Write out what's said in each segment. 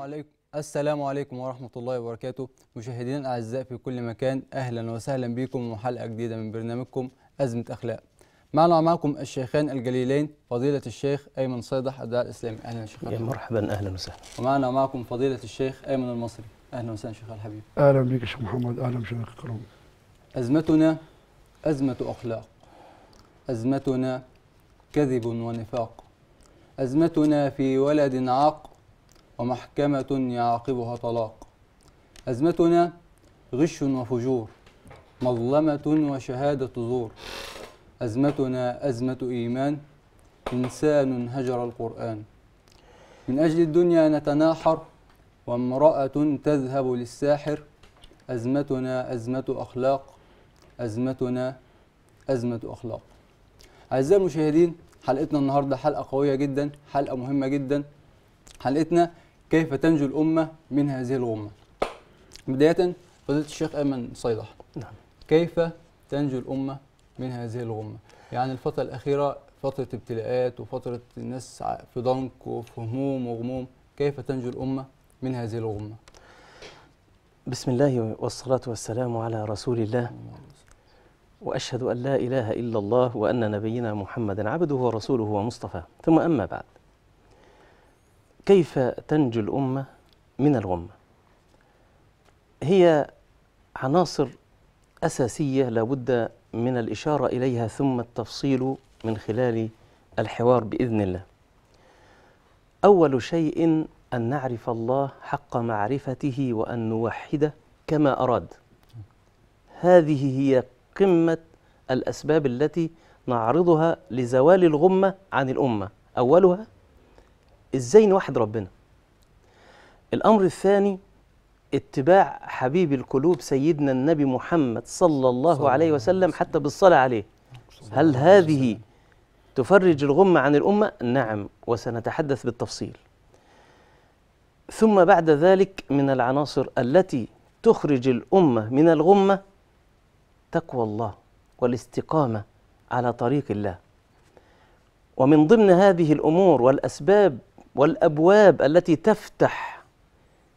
عليكم السلام عليكم ورحمة الله وبركاته مشاهدينا الأعزاء في كل مكان أهلا وسهلا بكم وحلقة جديدة من برنامجكم أزمة أخلاق معنا معكم الشيخان الجليلين فضيلة الشيخ أيمن صيدح الدعاء الإسلامي أهلا شيخ يا مرحبا أهلا وسهلا ومعنا معكم فضيلة الشيخ أيمن المصري أهلا وسهلا شيخ الحبيب أهلا بك شيخ محمد أهلا شيخ الكرام أزمتنا أزمة أخلاق أزمتنا كذب ونفاق أزمتنا في ولد عاق ومحكمة يعاقبها طلاق أزمتنا غش وفجور مظلمة وشهادة زور أزمتنا أزمة إيمان إنسان هجر القرآن من أجل الدنيا نتناحر وامرأة تذهب للساحر أزمتنا أزمة أخلاق أزمتنا أزمة أخلاق أعزائي المشاهدين حلقتنا النهاردة حلقة قوية جدا حلقة مهمة جدا حلقتنا كيف تنجو الأمة من هذه الغمة بداية فضيلة الشيخ أيمن صيدح نعم كيف تنجو الأمة من هذه الغمة يعني الفترة الأخيرة فترة ابتلاءات وفترة الناس في ضنك وفي هموم وغموم كيف تنجو الأمة من هذه الغمة بسم الله والصلاة والسلام على رسول الله وأشهد أن لا إله إلا الله وأن نبينا محمدا عبده ورسوله ومصطفى ثم أما بعد كيف تنجو الأمة من الغمة هي عناصر أساسية لابد من الإشارة إليها ثم التفصيل من خلال الحوار بإذن الله أول شيء أن نعرف الله حق معرفته وأن نوحده كما أراد هذه هي قمة الأسباب التي نعرضها لزوال الغمة عن الأمة أولها ازاي نوحد ربنا الامر الثاني اتباع حبيب القلوب سيدنا النبي محمد صلى الله عليه وسلم حتى بالصلاة عليه هل هذه تفرج الغمة عن الأمة؟ نعم وسنتحدث بالتفصيل ثم بعد ذلك من العناصر التي تخرج الأمة من الغمة تقوى الله والاستقامة على طريق الله ومن ضمن هذه الأمور والأسباب والأبواب التي تفتح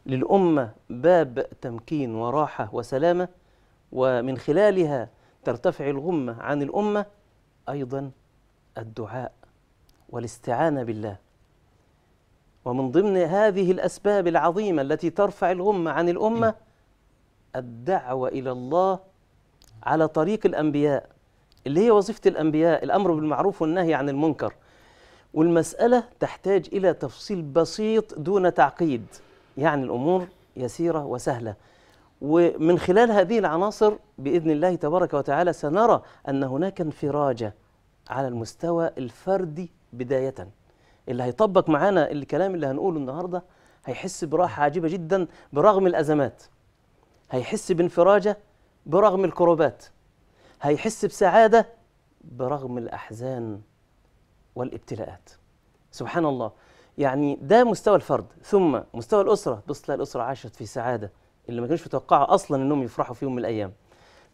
للأمة باب تمكين وراحة وسلامة ومن خلالها ترتفع الغمة عن الأمة أيضا الدعاء والاستعانة بالله ومن ضمن هذه الأسباب العظيمة التي ترفع الغمة عن الأمة الدعوة إلى الله على طريق الأنبياء اللي هي وظيفة الأنبياء الأمر بالمعروف والنهي عن المنكر والمسألة تحتاج إلى تفصيل بسيط دون تعقيد يعني الأمور يسيرة وسهلة ومن خلال هذه العناصر بإذن الله تبارك وتعالى سنرى أن هناك انفراجة على المستوى الفردي بداية اللي هيطبق معانا الكلام اللي هنقوله النهاردة هيحس براحة عجيبة جدا برغم الأزمات هيحس بانفراجة برغم الكروبات هيحس بسعادة برغم الأحزان والابتلاءات سبحان الله يعني ده مستوى الفرد ثم مستوى الأسرة بص تلاقي الأسرة عاشت في سعادة اللي ما كانوش متوقعه أصلا أنهم يفرحوا في يوم من الأيام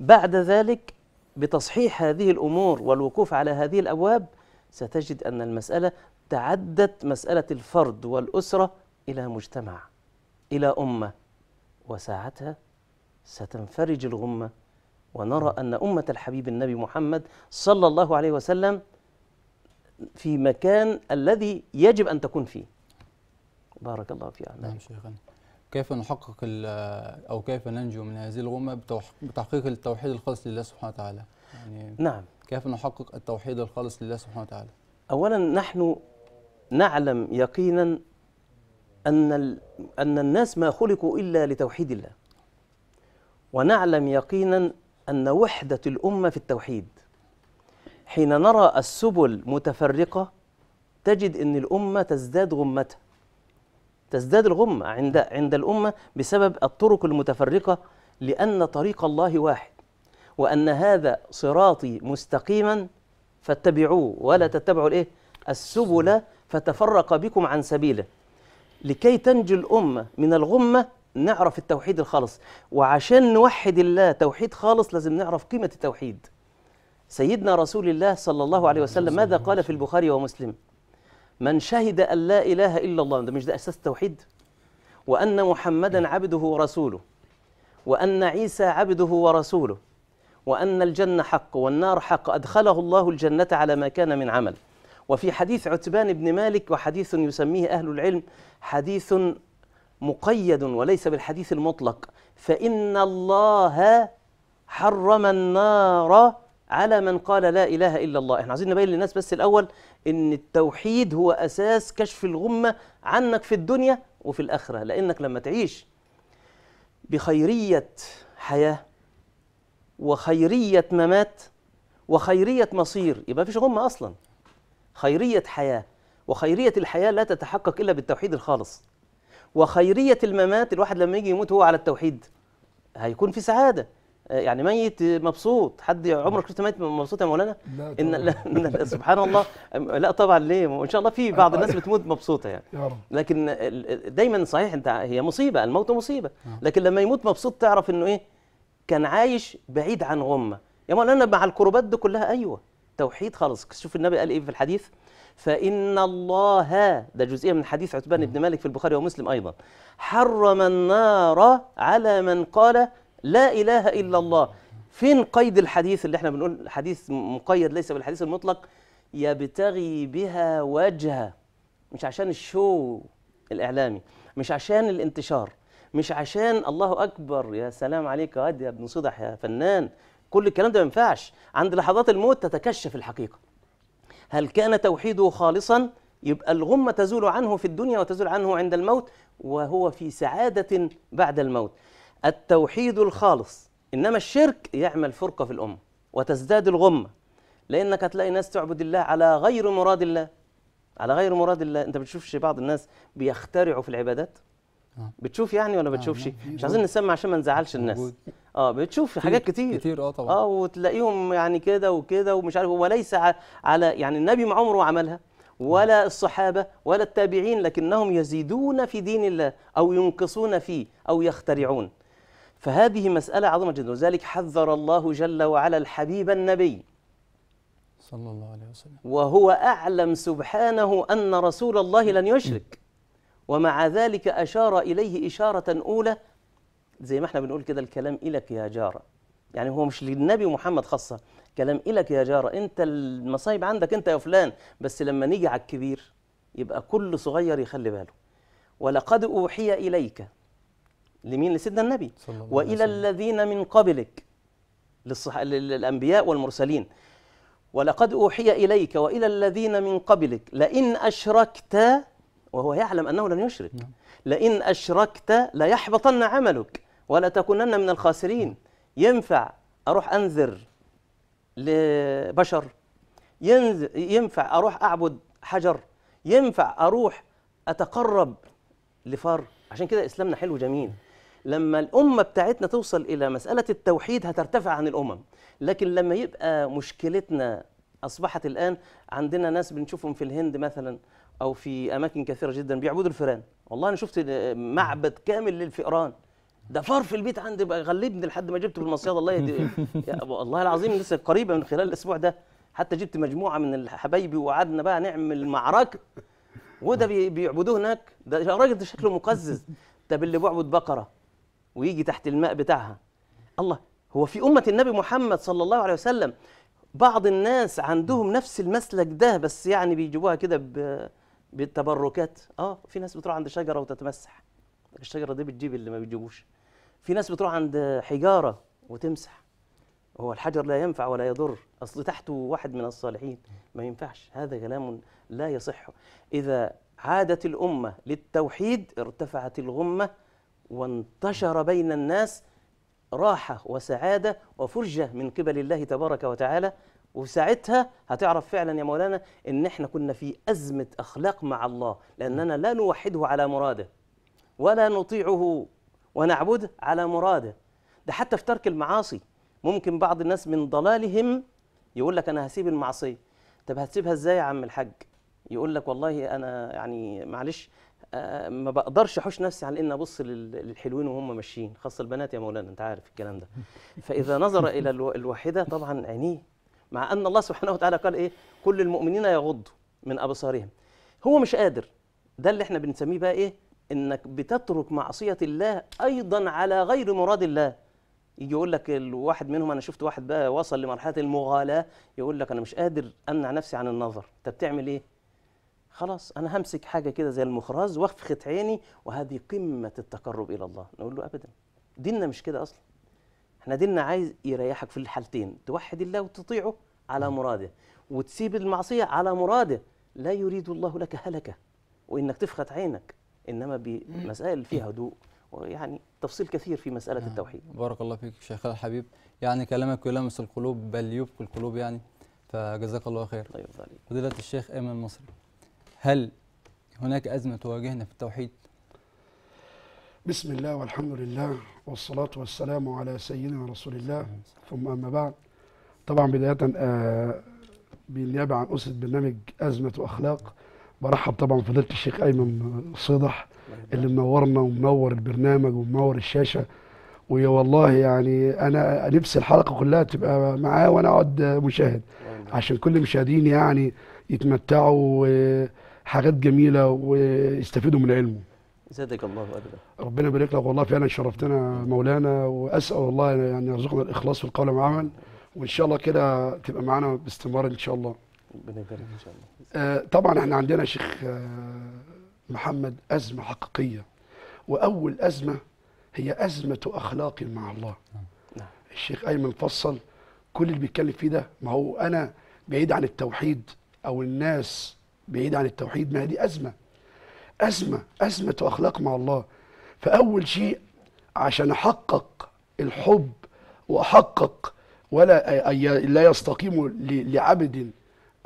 بعد ذلك بتصحيح هذه الأمور والوقوف على هذه الأبواب ستجد أن المسألة تعدت مسألة الفرد والأسرة إلى مجتمع إلى أمة وساعتها ستنفرج الغمة ونرى أن أمة الحبيب النبي محمد صلى الله عليه وسلم في مكان الذي يجب أن تكون فيه بارك الله في نعم شيخنا كيف نحقق أو كيف ننجو من هذه الغمة بتحقيق التوحيد الخالص لله سبحانه وتعالى يعني نعم كيف نحقق التوحيد الخالص لله سبحانه وتعالى أولا نحن نعلم يقينا أن, أن الناس ما خلقوا إلا لتوحيد الله ونعلم يقينا أن وحدة الأمة في التوحيد حين نرى السبل متفرقة تجد أن الأمة تزداد غمتها تزداد الغمة عند عند الأمة بسبب الطرق المتفرقة لأن طريق الله واحد وأن هذا صراطي مستقيما فاتبعوه ولا تتبعوا الإيه؟ السبل فتفرق بكم عن سبيله لكي تنجو الأمة من الغمة نعرف التوحيد الخالص وعشان نوحد الله توحيد خالص لازم نعرف قيمة التوحيد سيدنا رسول الله صلى الله عليه وسلم ماذا قال في البخاري ومسلم من شهد أن لا إله إلا الله ده مش ده أساس التوحيد وأن محمدا عبده ورسوله وأن عيسى عبده ورسوله وأن الجنة حق والنار حق أدخله الله الجنة على ما كان من عمل وفي حديث عتبان بن مالك وحديث يسميه أهل العلم حديث مقيد وليس بالحديث المطلق فإن الله حرم النار على من قال لا إله إلا الله احنا عايزين نبين للناس بس الأول أن التوحيد هو أساس كشف الغمة عنك في الدنيا وفي الآخرة لأنك لما تعيش بخيرية حياة وخيرية ممات وخيرية مصير يبقى فيش غمة أصلا خيرية حياة وخيرية الحياة لا تتحقق إلا بالتوحيد الخالص وخيرية الممات الواحد لما يجي يموت هو على التوحيد هيكون في سعادة آه، يعني ميت مبسوط حد عمرك شفت ميت مبسوط يا مولانا لا ان سبحان الله لا طبعا ليه ان شاء الله في بعض الناس بتموت مبسوطه يعني لكن دايما صحيح انت هي مصيبه الموت مصيبه نعم. لكن لما يموت مبسوط تعرف انه ايه كان عايش بعيد عن غمه يا مولانا مع الكربات دي كلها ايوه توحيد خالص شوف النبي قال ايه في الحديث فإن الله ده جزئية من حديث عتبان نعم. بن مالك في البخاري ومسلم أيضا حرم النار على من قال لا إله إلا الله فين قيد الحديث اللي احنا بنقول حديث مقيد ليس بالحديث المطلق يبتغي بها وجهه مش عشان الشو الإعلامي مش عشان الانتشار مش عشان الله أكبر يا سلام عليك يا يا ابن صدح يا فنان كل الكلام ده ما ينفعش عند لحظات الموت تتكشف الحقيقة هل كان توحيده خالصا يبقى الغمة تزول عنه في الدنيا وتزول عنه عند الموت وهو في سعادة بعد الموت التوحيد الخالص إنما الشرك يعمل فرقة في الأمة وتزداد الغمة لأنك هتلاقي ناس تعبد الله على غير مراد الله على غير مراد الله أنت بتشوفش بعض الناس بيخترعوا في العبادات آه. بتشوف يعني ولا آه، بتشوفش مش عايزين نسمع عشان ما نزعلش الناس اه بتشوف حاجات كتير كتير اه طبعا اه وتلاقيهم يعني كده وكده ومش عارف وليس على يعني النبي ما عمره عملها آه. ولا الصحابة ولا التابعين لكنهم يزيدون في دين الله أو ينقصون فيه أو يخترعون فهذه مسألة عظيمة جدا ولذلك حذر الله جل وعلا الحبيب النبي صلى الله عليه وسلم وهو أعلم سبحانه أن رسول الله لن يشرك ومع ذلك أشار إليه إشارة أولى زي ما احنا بنقول كده الكلام إلك يا جارة يعني هو مش للنبي محمد خاصة كلام إلك يا جارة أنت المصايب عندك أنت يا فلان بس لما نيجي على الكبير يبقى كل صغير يخلي باله ولقد أوحي إليك لمين لسيدنا النبي والى الذين من قبلك للصح... للانبياء والمرسلين ولقد اوحي اليك والى الذين من قبلك لئن اشركت وهو يعلم انه لن يشرك نعم. لئن اشركت ليحبطن عملك ولا تكونن من الخاسرين ينفع اروح انذر لبشر ينفع اروح اعبد حجر ينفع اروح اتقرب لفار عشان كده اسلامنا حلو جميل لما الأمة بتاعتنا توصل إلى مسألة التوحيد هترتفع عن الأمم لكن لما يبقى مشكلتنا أصبحت الآن عندنا ناس بنشوفهم في الهند مثلا أو في أماكن كثيرة جدا بيعبدوا الفئران والله أنا شفت آه، معبد كامل للفئران ده فار في البيت عندي بقى غلبني لحد ما جبته المصياد الله يدي والله العظيم لسه قريبة من خلال الأسبوع ده حتى جبت مجموعة من حبايبي وقعدنا بقى نعمل معركة وده بيعبدوه هناك ده راجل ده شكله مقزز طب اللي بيعبد بقرة ويجي تحت الماء بتاعها الله هو في أمة النبي محمد صلى الله عليه وسلم بعض الناس عندهم نفس المسلك ده بس يعني بيجيبوها كده بالتبركات اه في ناس بتروح عند شجرة وتتمسح الشجرة دي بتجيب اللي ما بتجيبوش في ناس بتروح عند حجارة وتمسح هو الحجر لا ينفع ولا يضر أصل تحته واحد من الصالحين ما ينفعش هذا كلام لا يصح إذا عادت الأمة للتوحيد ارتفعت الغمة وانتشر بين الناس راحة وسعادة وفرجة من قبل الله تبارك وتعالى وساعتها هتعرف فعلا يا مولانا ان احنا كنا في ازمه اخلاق مع الله لاننا لا نوحده على مراده ولا نطيعه ونعبده على مراده ده حتى في ترك المعاصي ممكن بعض الناس من ضلالهم يقول لك انا هسيب المعصيه طب هتسيبها ازاي يا عم الحاج يقول لك والله انا يعني معلش آه، ما بقدرش احوش نفسي على ان ابص للحلوين وهم ماشيين خاصه البنات يا مولانا انت عارف الكلام ده فاذا نظر الى الواحده طبعا عينيه مع ان الله سبحانه وتعالى قال ايه كل المؤمنين يغضوا من ابصارهم هو مش قادر ده اللي احنا بنسميه بقى ايه انك بتترك معصيه الله ايضا على غير مراد الله يجي يقول لك الواحد منهم انا شفت واحد بقى وصل لمرحله المغالاه يقول لك انا مش قادر امنع نفسي عن النظر انت بتعمل ايه خلاص انا همسك حاجه كده زي المخرز واخفت عيني وهذه قمه التقرب الى الله نقول له ابدا ديننا مش كده اصلا احنا ديننا عايز يريحك في الحالتين توحد الله وتطيعه على مراده وتسيب المعصيه على مراده لا يريد الله لك هلكه وانك تفخت عينك انما بمسائل فيها هدوء ويعني تفصيل كثير في مساله نعم. التوحيد بارك الله فيك شيخ الحبيب يعني كلامك يلامس القلوب بل يبكي القلوب يعني فجزاك الله خير الله يرضى عليك فضيله الشيخ ايمن مصري هل هناك أزمة تواجهنا في التوحيد؟ بسم الله والحمد لله والصلاة والسلام على سيدنا رسول الله ثم أما بعد طبعا بداية آه، بالنيابة عن أسرة برنامج أزمة وأخلاق برحب طبعا فضيلة الشيخ أيمن صدح اللي منورنا ومنور البرنامج ومنور الشاشة ويا والله يعني أنا نفسي الحلقة كلها تبقى معاه وأنا أقعد مشاهد عشان كل المشاهدين يعني يتمتعوا حاجات جميله واستفيدوا من علمه زادك الله أجرا ربنا يبارك لك والله فعلا شرفتنا مولانا واسال الله يعني يرزقنا الاخلاص في القول والعمل وان شاء الله كده تبقى معانا باستمرار ان شاء الله ربنا يبارك ان شاء الله آه طبعا احنا عندنا شيخ آه محمد ازمه حقيقيه واول ازمه هي ازمه اخلاق مع الله نعم. الشيخ ايمن فصل كل اللي بيتكلم فيه ده ما هو انا بعيد عن التوحيد او الناس بعيد عن التوحيد ما دي أزمة أزمة أزمة أخلاق مع الله فأول شيء عشان أحقق الحب وأحقق ولا لا يستقيم لعبد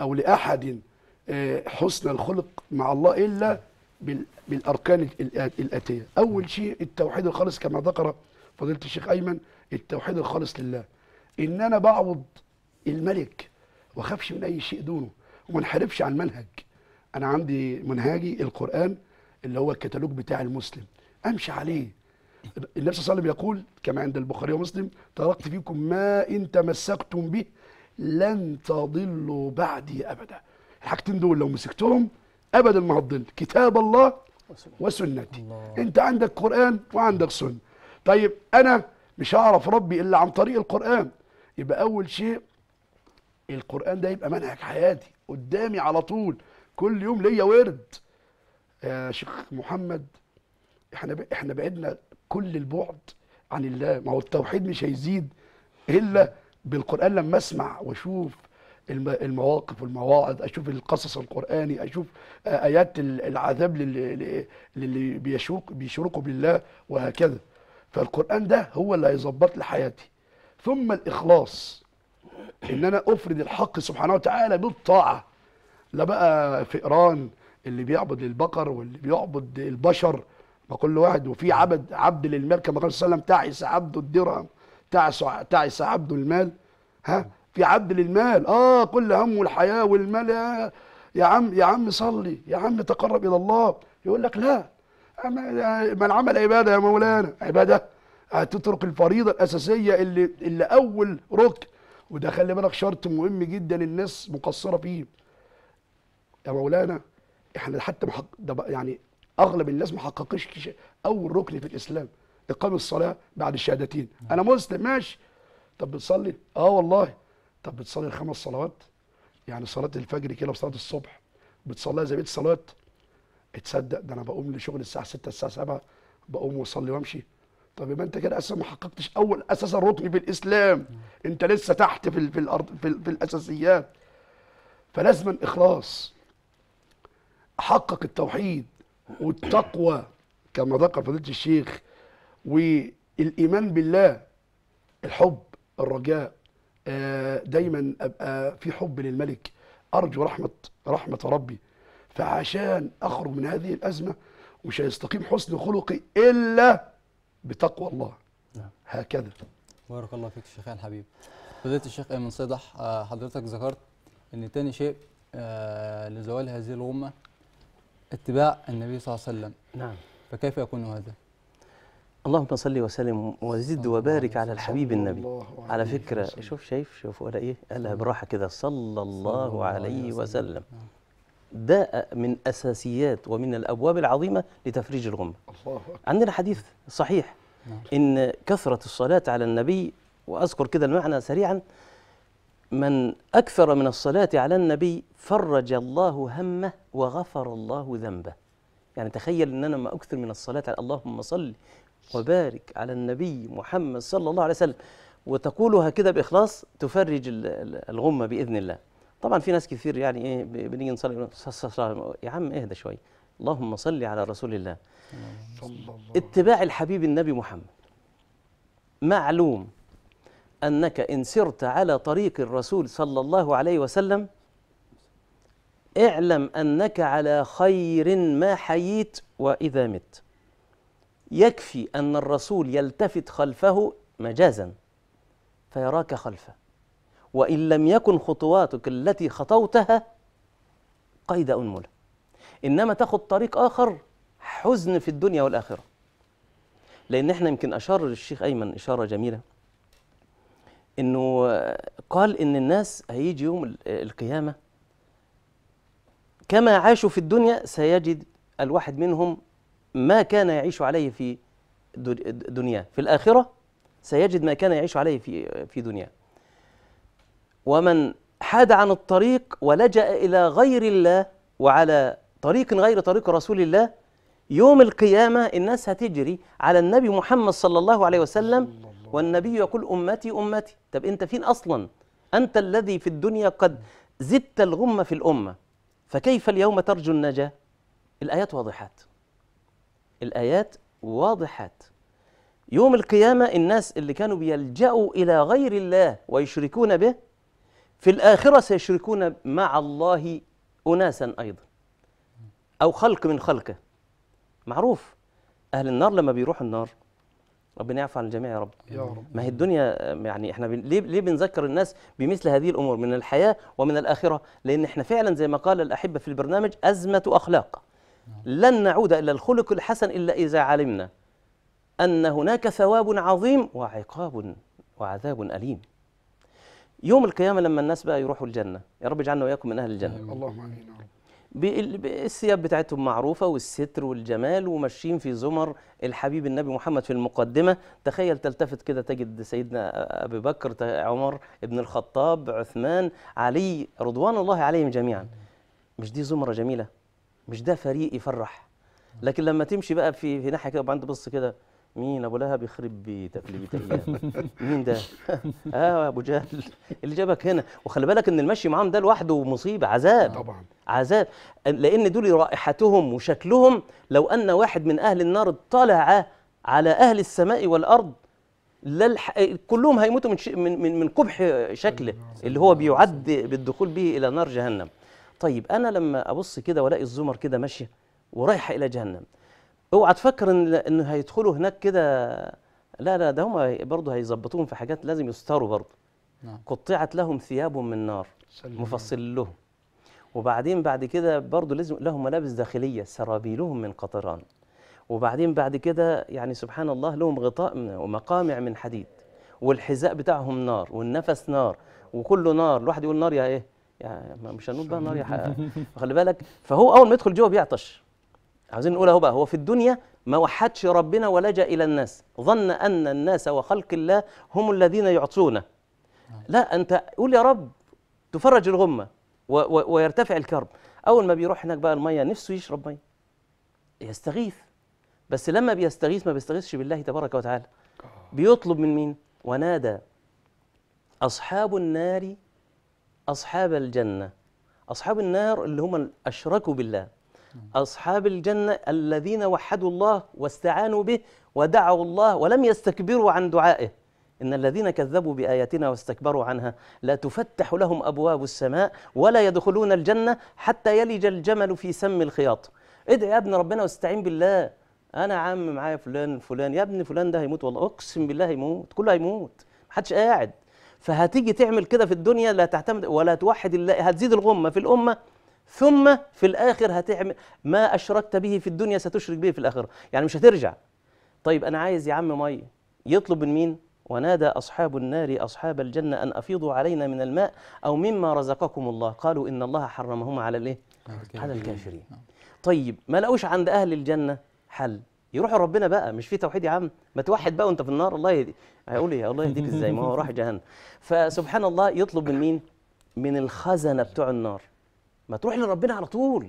أو لأحد آه، حسن الخلق مع الله إلا بالأركان الآتية أول شيء التوحيد الخالص كما ذكر فضيلة الشيخ أيمن التوحيد الخالص لله إن أنا بعوض الملك وخافش من أي شيء دونه وما انحرفش عن منهج انا عندي منهاجي القران اللي هو الكتالوج بتاع المسلم امشي عليه النبي صلى الله عليه وسلم يقول كما عند البخاري ومسلم تركت فيكم ما ان تمسكتم به لن تضلوا بعدي ابدا الحاجتين دول لو مسكتهم ابدا ما هتضل كتاب الله وسنتي الله. انت عندك قران وعندك سنه طيب انا مش هعرف ربي الا عن طريق القران يبقى اول شيء القران ده يبقى منهج حياتي قدامي على طول كل يوم ليا ورد يا شيخ محمد احنا ب... احنا بعدنا كل البعد عن الله ما هو التوحيد مش هيزيد الا بالقران لما اسمع واشوف المواقف والمواعظ اشوف القصص القراني اشوف ايات العذاب للي, للي بيشوق بيشركوا بالله وهكذا فالقران ده هو اللي هيظبط لي حياتي ثم الاخلاص ان انا افرد الحق سبحانه وتعالى بالطاعه لا بقى فئران اللي بيعبد البقر واللي بيعبد البشر ما كل واحد وفي عبد عبد للمال كما قال صلى الله عليه وسلم تعس عبد الدرهم تعس تعس عبد المال ها في عبد للمال اه كل همه الحياه والمال يا, يا عم يا عم صلي يا عم تقرب الى الله يقول لك لا من عمل عباده يا مولانا عباده هتترك الفريضه الاساسيه اللي اللي اول ركن وده خلي بالك شرط مهم جدا الناس مقصره فيه يا مولانا احنا حتى محق... ده يعني اغلب الناس ما حققش اول ركن في الاسلام اقام الصلاه بعد الشهادتين انا مسلم ماشي طب بتصلي اه والله طب بتصلي الخمس صلوات يعني صلاه الفجر كده وصلاه الصبح بتصليها زي بيت صلاه اتصدق ده انا بقوم لشغل الساعه 6 الساعه 7 بقوم واصلي وامشي طب يبقى انت كده اساسا ما حققتش اول اساسا ركن في الاسلام انت لسه تحت في في الارض في, في الاساسيات فلازم اخلاص حقق التوحيد والتقوى كما ذكر فضيله الشيخ والايمان بالله الحب الرجاء آه، دايما ابقى في حب للملك ارجو رحمه رحمه ربي فعشان اخرج من هذه الازمه مش هيستقيم حسن خلقي الا بتقوى الله نعم. هكذا بارك الله فيك الشيخ الحبيب فضيله الشيخ ايمن صدح آه، حضرتك ذكرت ان تاني شيء آه، لزوال هذه الغمه اتباع النبي صلى الله عليه وسلم نعم فكيف يكون هذا؟ اللهم صل وسلم وزد وبارك على الحبيب النبي على فكرة شوف شايف شوف ولا إيه قالها براحة كده صلى الله عليه وسلم ده من أساسيات ومن الأبواب العظيمة لتفريج الغمة عندنا حديث صحيح نعم. إن كثرة الصلاة على النبي وأذكر كده المعنى سريعا من أكثر من الصلاة على النبي فرج الله همه وغفر الله ذنبه يعني تخيل أن أنا ما أكثر من الصلاة على اللهم صل وبارك على النبي محمد صلى الله عليه وسلم وتقولها كده بإخلاص تفرج الغمة بإذن الله طبعا في ناس كثير يعني ايه بنيجي نصلي يا عم اهدى شوي اللهم صل على رسول الله اتباع الحبيب النبي محمد معلوم أنك إن سرت على طريق الرسول صلى الله عليه وسلم اعلم أنك على خير ما حييت وإذا مت يكفي أن الرسول يلتفت خلفه مجازا فيراك خلفه وإن لم يكن خطواتك التي خطوتها قيد أنملة إنما تاخد طريق آخر حزن في الدنيا والآخرة لأن احنا يمكن أشار للشيخ أيمن إشارة جميلة انه قال ان الناس هيجي يوم القيامه كما عاشوا في الدنيا سيجد الواحد منهم ما كان يعيش عليه في دنياه في الاخره سيجد ما كان يعيش عليه في في دنياه ومن حاد عن الطريق ولجأ الى غير الله وعلى طريق غير طريق رسول الله يوم القيامه الناس هتجري على النبي محمد صلى الله عليه وسلم والنبي يقول أمتي أمتي طب أنت فين أصلا أنت الذي في الدنيا قد زدت الغم في الأمة فكيف اليوم ترجو النجاة الآيات واضحات الآيات واضحات يوم القيامة الناس اللي كانوا بيلجأوا إلى غير الله ويشركون به في الآخرة سيشركون مع الله أناسا أيضا أو خلق من خلقه معروف أهل النار لما بيروحوا النار ربنا يعفو عن الجميع يا رب يا رب ما هي الدنيا يعني احنا بن... ليه ليه بنذكر الناس بمثل هذه الامور من الحياه ومن الاخره لان احنا فعلا زي ما قال الاحبه في البرنامج ازمه اخلاق لن نعود الى الخلق الحسن الا اذا علمنا ان هناك ثواب عظيم وعقاب وعذاب اليم يوم القيامه لما الناس بقى يروحوا الجنه يا رب اجعلنا واياكم من اهل الجنه اللهم امين بالثياب بتاعتهم معروفة والستر والجمال وماشيين في زمر الحبيب النبي محمد في المقدمة تخيل تلتفت كده تجد سيدنا أبي بكر عمر ابن الخطاب عثمان علي رضوان الله عليهم جميعا مش دي زمرة جميلة مش ده فريق يفرح لكن لما تمشي بقى في, في ناحية كده وبعدين تبص كده مين ابو لهب يخرب بيتك اللي بيتهيأ مين ده؟ اه ابو جهل اللي جابك هنا وخلي بالك ان المشي معاهم ده لوحده مصيبه عذاب طبعا عذاب لان دول رائحتهم وشكلهم لو ان واحد من اهل النار اطلع على اهل السماء والارض للح... كلهم هيموتوا من, ش... من من من قبح شكله أيوة، نعم. اللي هو نعم، بيعد بالدخول به الى نار جهنم طيب انا لما ابص كده والاقي الزمر كده ماشيه ورايحه الى جهنم اوعى تفكر ان ان هيدخلوا هناك كده لا لا ده هم برضه هيظبطوهم في حاجات لازم يستروا برضه نعم. قطعت لهم ثياب من نار مفصل لهم وبعدين بعد كده برضه لازم لهم ملابس داخليه سرابيلهم من قطران وبعدين بعد كده يعني سبحان الله لهم غطاء ومقامع من حديد والحذاء بتاعهم نار والنفس نار وكله نار الواحد يقول نار يا ايه يعني مش هنقول بقى نار يا خلي بالك فهو اول ما يدخل جوه بيعطش عاوزين نقول اهو بقى هو في الدنيا ما وحدش ربنا ولجأ إلى الناس ظن أن الناس وخلق الله هم الذين يعطونه لا أنت قول يا رب تفرج الغمة و و ويرتفع الكرب أول ما بيروح هناك بقى المية نفسه يشرب مية يستغيث بس لما بيستغيث ما بيستغيثش بالله تبارك وتعالى بيطلب من مين ونادى أصحاب النار أصحاب الجنة أصحاب النار اللي هم أشركوا بالله أصحاب الجنة الذين وحدوا الله واستعانوا به ودعوا الله ولم يستكبروا عن دعائه إن الذين كذبوا بآياتنا واستكبروا عنها لا تفتح لهم أبواب السماء ولا يدخلون الجنة حتى يلج الجمل في سم الخياط ادعي يا ابن ربنا واستعين بالله أنا عم معايا فلان فلان يا ابن فلان ده هيموت والله أقسم بالله هيموت كله هيموت محدش قاعد فهتيجي تعمل كده في الدنيا لا تعتمد ولا توحد الله هتزيد الغمة في الأمة ثم في الآخر هتعمل ما أشركت به في الدنيا ستشرك به في الآخرة يعني مش هترجع طيب أنا عايز يا عم مية يطلب من مين ونادى أصحاب النار أصحاب الجنة أن أفيضوا علينا من الماء أو مما رزقكم الله قالوا إن الله حرمهما على الإيه؟ على الكافرين نعم. طيب ما لقوش عند أهل الجنة حل يروحوا ربنا بقى مش في توحيد يا عم ما توحد بقى وانت في النار الله يهدي هيقول ايه الله يهديك ازاي ما هو راح جهنم فسبحان الله يطلب من مين من الخزنه بتوع النار ما تروح لربنا على طول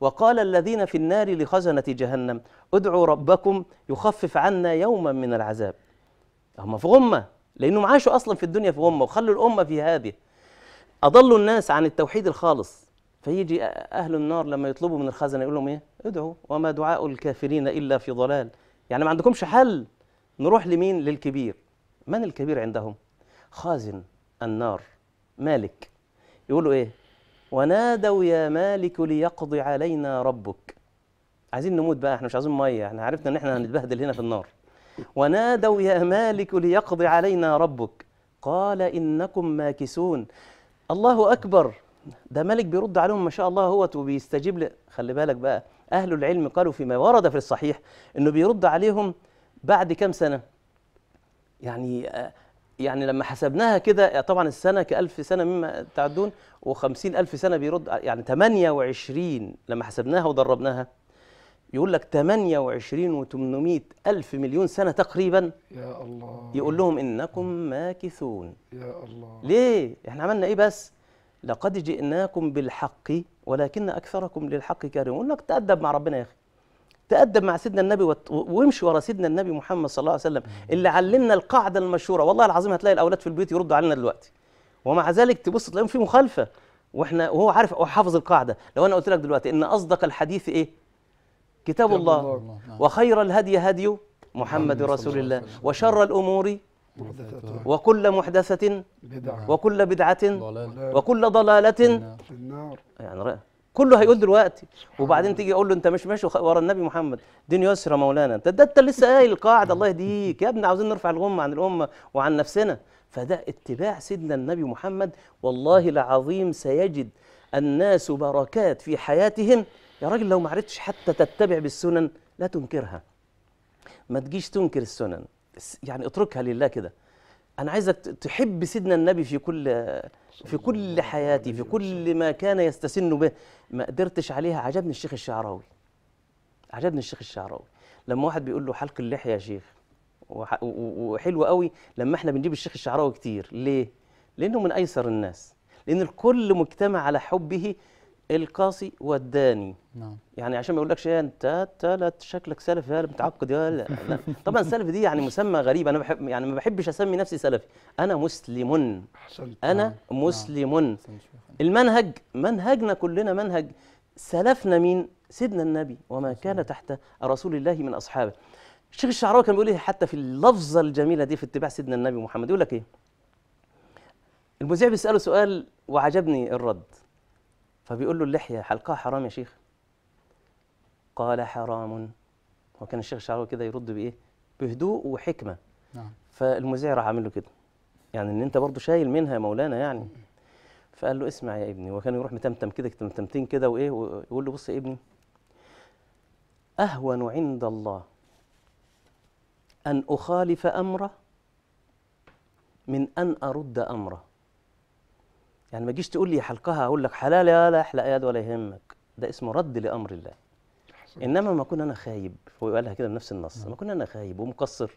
وقال الذين في النار لخزنة جهنم ادعوا ربكم يخفف عنا يوما من العذاب هم في غمة لأنهم عاشوا أصلا في الدنيا في غمة وخلوا الأمة في هذه أضلوا الناس عن التوحيد الخالص فيجي أهل النار لما يطلبوا من الخزنة يقول لهم إيه ادعوا وما دعاء الكافرين إلا في ضلال يعني ما عندكمش حل نروح لمين للكبير من الكبير عندهم خازن النار مالك يقولوا إيه ونادوا يا مالك ليقضي علينا ربك عايزين نموت بقى احنا مش عايزين ميه احنا عرفنا ان احنا هنتبهدل هنا في النار ونادوا يا مالك ليقضي علينا ربك قال انكم ماكسون الله اكبر ده مالك بيرد عليهم ما شاء الله هو وبيستجيب ل... خلي بالك بقى اهل العلم قالوا فيما ورد في الصحيح انه بيرد عليهم بعد كام سنه يعني آه، يعني لما حسبناها كده يعني طبعا السنه كألف سنه مما تعدون و ألف سنه بيرد يعني 28 لما حسبناها وضربناها يقول لك 28 و800 ألف مليون سنة تقريبا يا الله يقول لهم إنكم ماكثون يا الله ليه؟ إحنا عملنا إيه بس؟ لقد جئناكم بالحق ولكن أكثركم للحق كارهون لك تأدب مع ربنا يا أخي تأدب مع سيدنا النبي وامشي ورا سيدنا النبي محمد صلى الله عليه وسلم اللي علمنا القاعدة المشهورة والله العظيم هتلاقي الأولاد في البيت يردوا علينا دلوقتي ومع ذلك تبص تلاقيهم في مخالفة واحنا وهو عارف وحافظ القاعدة لو أنا قلت لك دلوقتي إن أصدق الحديث إيه؟ كتاب الله, الله. نعم. وخير الهدي هدي محمد رسول الله وشر الأمور وكل محدثة وكل بدعة وكل ضلالة في النار يعني رأي كله هيقول دلوقتي وبعدين تيجي اقول له انت مش ماشي ورا النبي محمد دين يسر يا مولانا انت ده انت لسه قايل القاعده الله يهديك يا ابني عاوزين نرفع الغمه عن الامه وعن نفسنا فده اتباع سيدنا النبي محمد والله العظيم سيجد الناس بركات في حياتهم يا راجل لو ما عرفتش حتى تتبع بالسنن لا تنكرها ما تجيش تنكر السنن يعني اتركها لله كده أنا عايزك تحب سيدنا النبي في كل في كل حياتي في كل ما كان يستسن به ما قدرتش عليها عجبني الشيخ الشعراوي عجبني الشيخ الشعراوي لما واحد بيقول له حلق اللحية يا شيخ وحلو قوي لما احنا بنجيب الشيخ الشعراوي كتير ليه؟ لأنه من أيسر الناس لأن الكل مجتمع على حبه القاسي والداني نعم يعني عشان ما يقولكش ايه انت تلات شكلك سلفي يا متعقد يا لا, طبعا سلفي دي يعني مسمى غريب انا بحب يعني ما بحبش اسمي نفسي سلفي انا مسلم انا نعم. نعم. مسلم المنهج منهجنا كلنا منهج سلفنا مين سيدنا النبي وما كان تحت رسول الله من اصحابه الشيخ الشعراوي كان بيقول ايه حتى في اللفظه الجميله دي في اتباع سيدنا النبي محمد يقول لك ايه المذيع بيساله سؤال وعجبني الرد فبيقول له اللحية حلقها حرام يا شيخ قال حرام وكان الشيخ الشعراوي كده يرد بإيه بهدوء وحكمة نعم. فالمذيع عامل له كده يعني ان انت برضه شايل منها يا مولانا يعني فقال له اسمع يا ابني وكان يروح متمتم كده متمتمتين كده وايه ويقول له بص يا ابني اهون عند الله ان اخالف امره من ان ارد امره يعني ما تجيش تقول لي حلقها اقول لك حلال يا لا احلق يد ولا يهمك ده اسمه رد لامر الله انما ما اكون انا خايب هو قالها كده بنفس النص ما اكون انا خايب ومقصر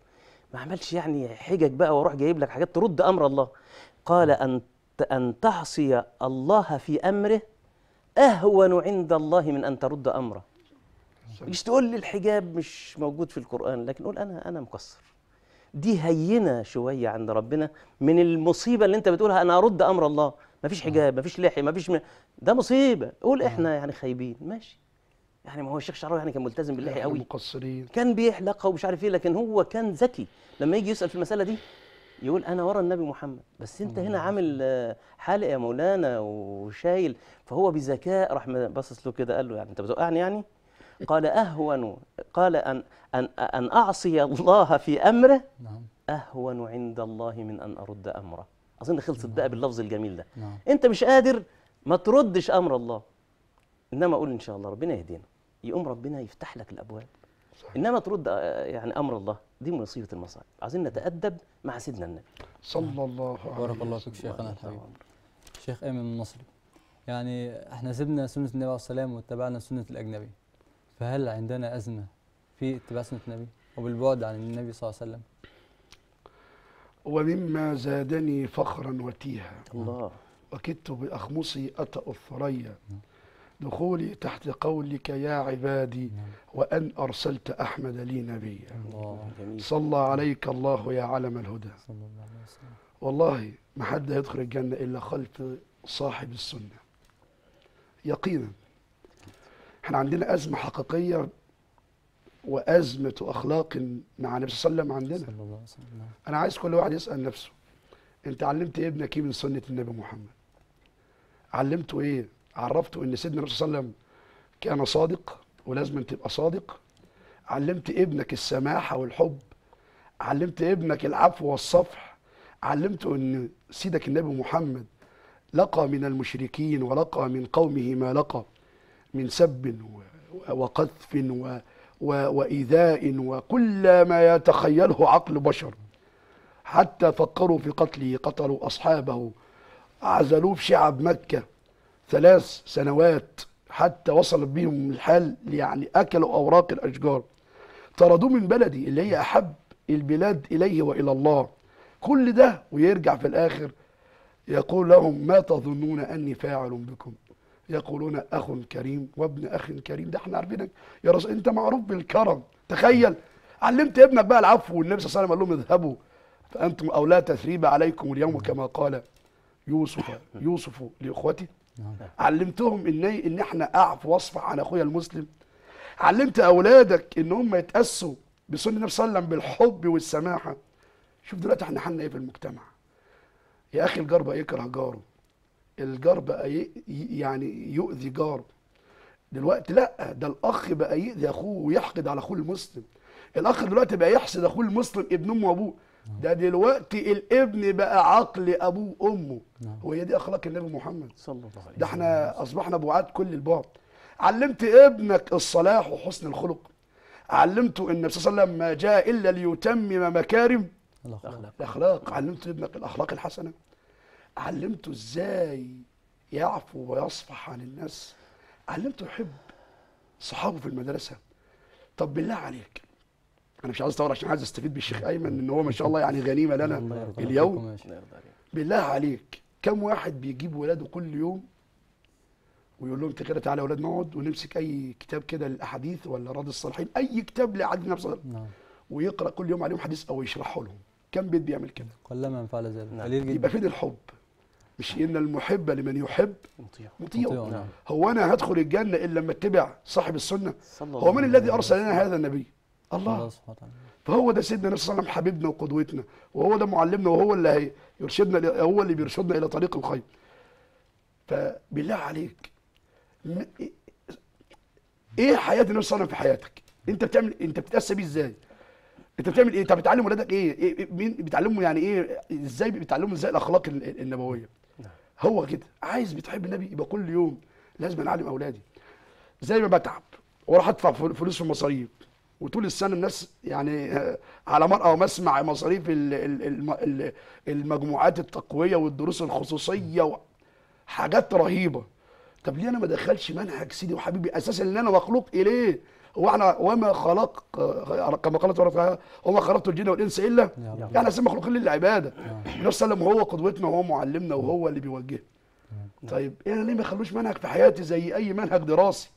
ما اعملش يعني حجج بقى واروح جايب لك حاجات ترد امر الله قال ان ان تعصي الله في امره اهون عند الله من ان ترد امره مش تقول لي الحجاب مش موجود في القران لكن قول انا انا مقصر دي هينه شويه عند ربنا من المصيبه اللي انت بتقولها انا ارد امر الله ما فيش حجاب ما لحيه ما فيش م... ده مصيبه قول احنا يعني خايبين ماشي يعني ما هو الشيخ شعراوي يعني كان ملتزم باللحي يعني قوي مقصرين كان بيحلقها ومش عارف ايه لكن هو كان ذكي لما يجي يسال في المساله دي يقول انا ورا النبي محمد بس انت هنا عامل حالق يا مولانا وشايل فهو بذكاء راح باصص له كده قال له يعني انت بتوقعني يعني قال اهون قال ان ان ان اعصي الله في امره نعم. اهون عند الله من ان ارد امره اظن خلصت بقى باللفظ الجميل ده نعم. انت مش قادر ما تردش امر الله انما اقول ان شاء الله ربنا يهدينا يقوم ربنا يفتح لك الابواب صحيح. انما ترد آه، يعني امر الله دي مصيبه المصائب عايزين نتادب مع سيدنا النبي صلى الله عليه وسلم بارك الله فيك شيخنا الحبيب شيخ ايمن المصري يعني احنا سيبنا سنه النبي عليه الصلاه والسلام واتبعنا سنه الاجنبي فهل عندنا ازمه في اتباع سنه النبي وبالبعد عن النبي صلى الله عليه وسلم ومما زادني فخرا وتيها الله وكدت بأخمصي أطأ الثريا دخولي تحت قولك يا عبادي وأن أرسلت أحمد لي نبيا صلى عليك الله يا علم الهدى والله ما حد هيدخل الجنة إلا خلف صاحب السنة يقينا احنا عندنا أزمة حقيقية وأزمة أخلاق مع النبي صلى الله عليه وسلم عندنا صلى الله عليه وسلم. أنا عايز كل واحد يسأل نفسه أنت علمت إيه ابنك إيه من سنة النبي محمد علمته إيه عرفته إن سيدنا النبي صلى الله عليه وسلم كان صادق ولازم تبقى صادق علمت ابنك السماحة والحب علمت ابنك العفو والصفح علمته ان سيدك النبي محمد لقى من المشركين ولقى من قومه ما لقى من سب وقذف وإيذاء وكل ما يتخيله عقل بشر حتى فكروا في قتله قتلوا أصحابه عزلوه شعب مكة ثلاث سنوات حتى وصل بهم الحال يعني أكلوا أوراق الأشجار طردوه من بلدي اللي هي أحب البلاد إليه وإلى الله كل ده ويرجع في الآخر يقول لهم ما تظنون أني فاعل بكم يقولون اخ كريم وابن اخ كريم ده احنا عارفينك يا رسول انت معروف بالكرم تخيل علمت ابنك بقى العفو والنبي صلى الله عليه وسلم قال لهم اذهبوا فانتم او لا تثريب عليكم اليوم كما قال يوسف يوسف لاخوته علمتهم ان ان احنا اعف واصفح عن اخويا المسلم علمت اولادك ان هم يتاسوا بسنه النبي صلى الله عليه وسلم بالحب والسماحه شوف دلوقتي احنا حالنا ايه في المجتمع يا اخي الجار بقى يكره جاره الجار بقى يعني يؤذي جاره دلوقتي لا ده الاخ بقى يؤذي اخوه ويحقد على اخوه المسلم الاخ دلوقتي بقى يحسد اخوه المسلم ابن امه وابوه نعم. ده دلوقتي الابن بقى عقل ابوه وامه نعم. وهي دي اخلاق النبي محمد صلى الله عليه وسلم ده احنا اصبحنا بعاد كل البعد علمت ابنك الصلاح وحسن الخلق علمته ان النبي صلى الله عليه وسلم ما جاء الا ليتمم مكارم الاخلاق, الأخلاق. علمت ابنك الاخلاق الحسنه علمته ازاي يعفو ويصفح عن الناس علمته يحب صحابه في المدرسه طب بالله عليك انا مش عايز اطول عشان عايز استفيد بالشيخ ايمن ان هو ما شاء الله يعني غنيمه لنا اليوم بالله عليك كم واحد بيجيب ولاده كل يوم ويقول لهم كده تعالى يا اولاد نقعد ونمسك اي كتاب كده للاحاديث ولا راد الصالحين اي كتاب لعدل نفسه نعم. ويقرا كل يوم عليهم حديث او يشرحه لهم كم بيت بيعمل كده كلما فعل ذلك نعم. قليل جدا يبقى فين الحب مش ان المحب لمن يحب مطيع نعم. هو انا هدخل الجنه الا لما اتبع صاحب السنه هو من الذي ارسل لنا هذا النبي الله فهو ده سيدنا النبي صلى الله عليه وسلم حبيبنا وقدوتنا وهو ده معلمنا وهو اللي هيرشدنا هو اللي بيرشدنا الى طريق الخير فبالله عليك ايه حياه النبي صلى الله عليه وسلم في حياتك انت بتعمل انت بتتاسى بيه ازاي انت بتعمل ايه انت بتعلم ولادك ايه, إيه؟, إيه؟ مين بتعلمهم يعني ايه ازاي بتعلمهم ازاي الاخلاق النبويه هو كده عايز بتحب النبي يبقى كل يوم لازم اعلم اولادي زي ما بتعب واروح ادفع فلوس في المصاريف وطول السنه الناس يعني آه، على مرأة ومسمع مصاريف المجموعات التقويه والدروس الخصوصيه حاجات رهيبه طب ليه انا ما دخلش منهج سيدي وحبيبي اساسا اللي انا مخلوق اليه واحنا وما خلق كما قالت تعالى وما خلقت الجن والانس الا يعني اسم مخلوقين للعباده النبي صلى الله عليه وسلم هو قدوتنا وهو معلمنا وهو اللي بيوجهنا طيب إيه انا ليه ما اخلوش منهج في حياتي زي اي منهج دراسي